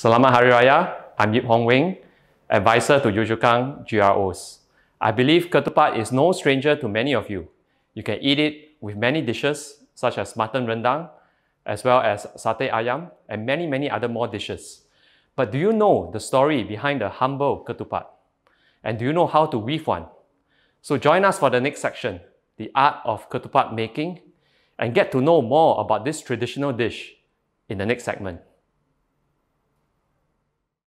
Selamat Hari Raya. I'm Yip Hong Wing, advisor to Kang GROs. I believe ketupat is no stranger to many of you. You can eat it with many dishes such as mutton rendang, as well as satay ayam, and many, many other more dishes. But do you know the story behind the humble ketupat? And do you know how to weave one? So join us for the next section, the art of ketupat making, and get to know more about this traditional dish in the next segment.